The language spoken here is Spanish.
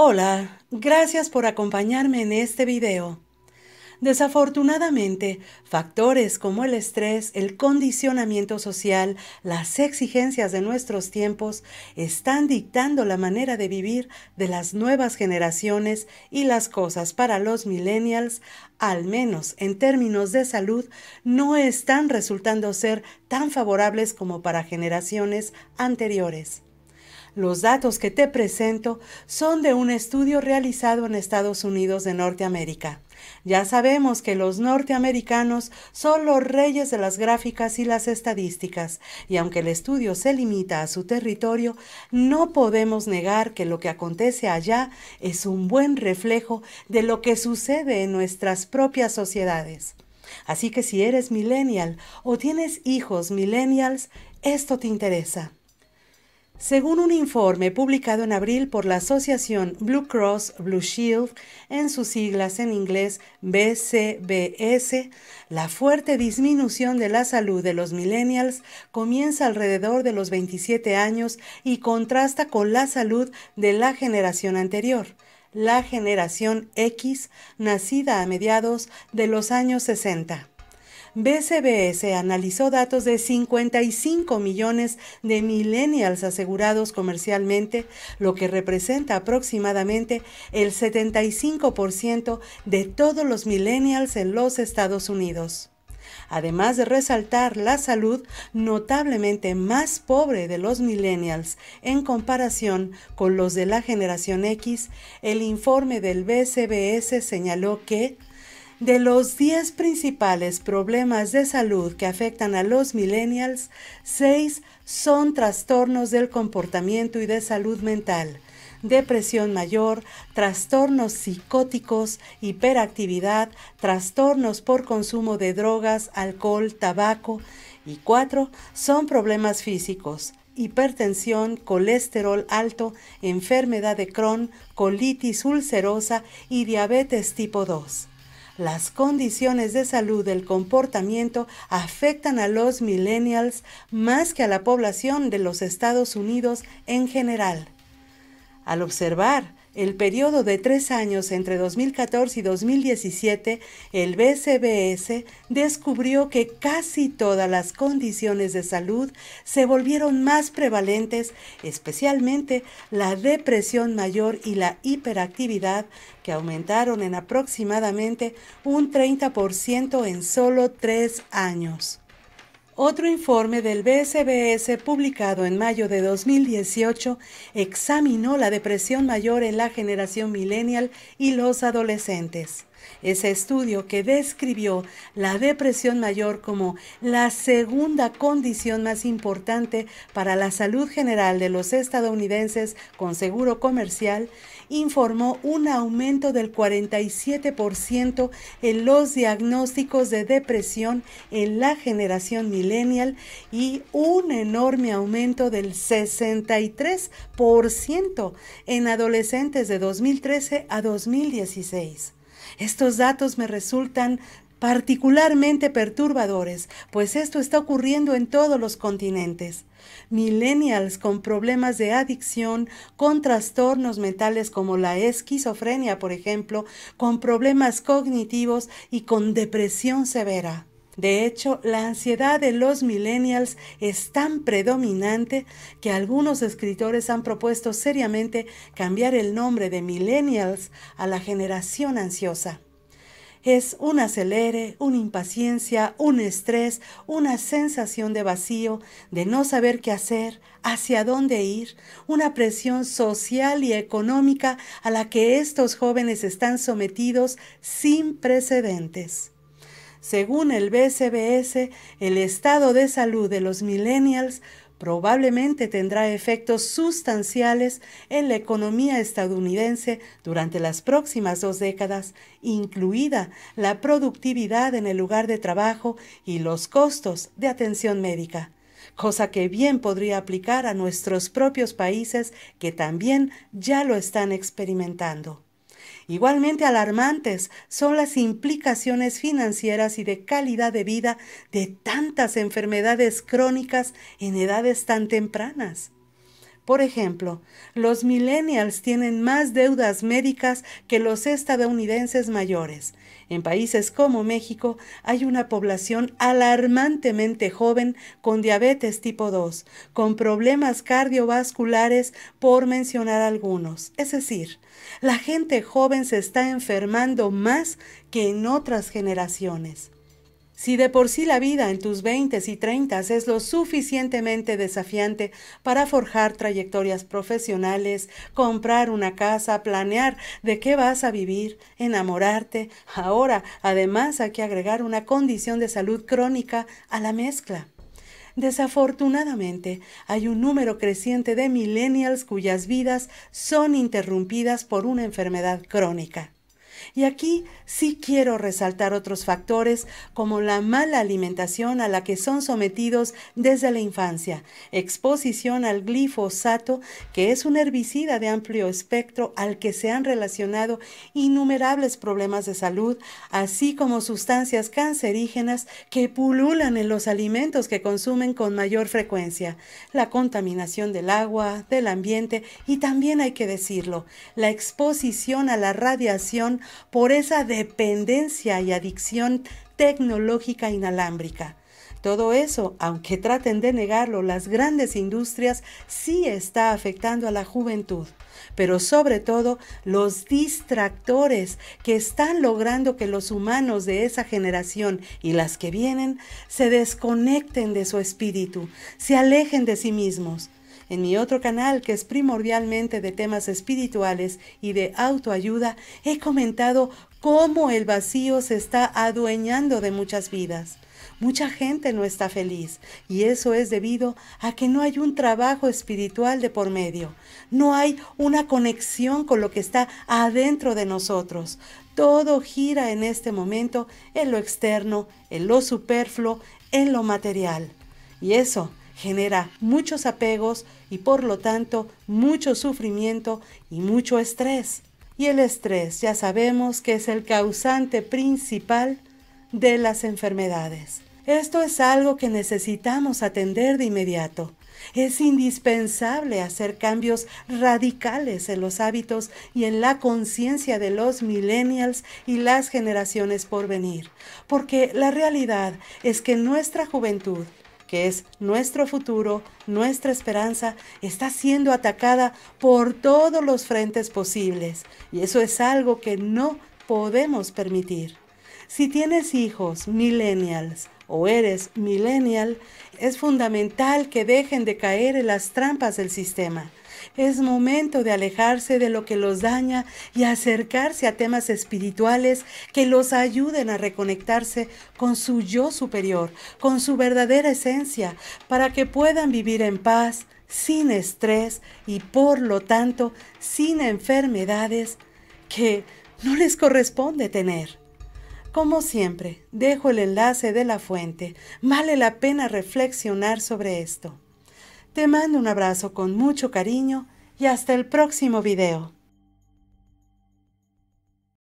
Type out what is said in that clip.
Hola, gracias por acompañarme en este video. Desafortunadamente, factores como el estrés, el condicionamiento social, las exigencias de nuestros tiempos están dictando la manera de vivir de las nuevas generaciones y las cosas para los millennials, al menos en términos de salud, no están resultando ser tan favorables como para generaciones anteriores. Los datos que te presento son de un estudio realizado en Estados Unidos de Norteamérica. Ya sabemos que los norteamericanos son los reyes de las gráficas y las estadísticas, y aunque el estudio se limita a su territorio, no podemos negar que lo que acontece allá es un buen reflejo de lo que sucede en nuestras propias sociedades. Así que si eres millennial o tienes hijos millennials, esto te interesa. Según un informe publicado en abril por la asociación Blue Cross Blue Shield, en sus siglas en inglés BCBS, la fuerte disminución de la salud de los millennials comienza alrededor de los 27 años y contrasta con la salud de la generación anterior, la generación X, nacida a mediados de los años 60. BCBS analizó datos de 55 millones de millennials asegurados comercialmente, lo que representa aproximadamente el 75% de todos los millennials en los Estados Unidos además de resaltar la salud notablemente más pobre de los millennials en comparación con los de la generación X, el informe del BCBS señaló que de los 10 principales problemas de salud que afectan a los millennials, 6 son trastornos del comportamiento y de salud mental, depresión mayor, trastornos psicóticos, hiperactividad, trastornos por consumo de drogas, alcohol, tabaco y 4 son problemas físicos, hipertensión, colesterol alto, enfermedad de Crohn, colitis ulcerosa y diabetes tipo 2. Las condiciones de salud del comportamiento afectan a los millennials más que a la población de los Estados Unidos en general. Al observar el periodo de tres años entre 2014 y 2017, el BCBS descubrió que casi todas las condiciones de salud se volvieron más prevalentes, especialmente la depresión mayor y la hiperactividad, que aumentaron en aproximadamente un 30% en solo tres años. Otro informe del BSBS publicado en mayo de 2018 examinó la depresión mayor en la generación millennial y los adolescentes ese estudio que describió la depresión mayor como la segunda condición más importante para la salud general de los estadounidenses con seguro comercial, informó un aumento del 47% en los diagnósticos de depresión en la generación millennial y un enorme aumento del 63% en adolescentes de 2013 a 2016. Estos datos me resultan particularmente perturbadores, pues esto está ocurriendo en todos los continentes. Millennials con problemas de adicción, con trastornos mentales como la esquizofrenia, por ejemplo, con problemas cognitivos y con depresión severa. De hecho, la ansiedad de los millennials es tan predominante que algunos escritores han propuesto seriamente cambiar el nombre de millennials a la generación ansiosa. Es un acelere, una impaciencia, un estrés, una sensación de vacío, de no saber qué hacer, hacia dónde ir, una presión social y económica a la que estos jóvenes están sometidos sin precedentes. Según el BCBS, el estado de salud de los millennials probablemente tendrá efectos sustanciales en la economía estadounidense durante las próximas dos décadas, incluida la productividad en el lugar de trabajo y los costos de atención médica, cosa que bien podría aplicar a nuestros propios países que también ya lo están experimentando. Igualmente alarmantes son las implicaciones financieras y de calidad de vida de tantas enfermedades crónicas en edades tan tempranas. Por ejemplo, los millennials tienen más deudas médicas que los estadounidenses mayores. En países como México hay una población alarmantemente joven con diabetes tipo 2, con problemas cardiovasculares, por mencionar algunos. Es decir, la gente joven se está enfermando más que en otras generaciones. Si de por sí la vida en tus veintes y treintas es lo suficientemente desafiante para forjar trayectorias profesionales, comprar una casa, planear de qué vas a vivir, enamorarte, ahora además hay que agregar una condición de salud crónica a la mezcla. Desafortunadamente, hay un número creciente de millennials cuyas vidas son interrumpidas por una enfermedad crónica. Y aquí sí quiero resaltar otros factores como la mala alimentación a la que son sometidos desde la infancia, exposición al glifosato, que es un herbicida de amplio espectro al que se han relacionado innumerables problemas de salud, así como sustancias cancerígenas que pululan en los alimentos que consumen con mayor frecuencia, la contaminación del agua, del ambiente y también hay que decirlo, la exposición a la radiación por esa dependencia y adicción tecnológica inalámbrica. Todo eso, aunque traten de negarlo, las grandes industrias sí está afectando a la juventud, pero sobre todo los distractores que están logrando que los humanos de esa generación y las que vienen se desconecten de su espíritu, se alejen de sí mismos. En mi otro canal, que es primordialmente de temas espirituales y de autoayuda, he comentado cómo el vacío se está adueñando de muchas vidas. Mucha gente no está feliz y eso es debido a que no hay un trabajo espiritual de por medio, no hay una conexión con lo que está adentro de nosotros. Todo gira en este momento en lo externo, en lo superfluo, en lo material. Y eso genera muchos apegos y por lo tanto mucho sufrimiento y mucho estrés. Y el estrés ya sabemos que es el causante principal de las enfermedades. Esto es algo que necesitamos atender de inmediato. Es indispensable hacer cambios radicales en los hábitos y en la conciencia de los millennials y las generaciones por venir, porque la realidad es que nuestra juventud que es nuestro futuro, nuestra esperanza, está siendo atacada por todos los frentes posibles. Y eso es algo que no podemos permitir. Si tienes hijos millennials o eres millennial, es fundamental que dejen de caer en las trampas del sistema. Es momento de alejarse de lo que los daña y acercarse a temas espirituales que los ayuden a reconectarse con su yo superior, con su verdadera esencia, para que puedan vivir en paz, sin estrés y por lo tanto sin enfermedades que no les corresponde tener. Como siempre, dejo el enlace de la fuente. Vale la pena reflexionar sobre esto. Te mando un abrazo con mucho cariño y hasta el próximo video.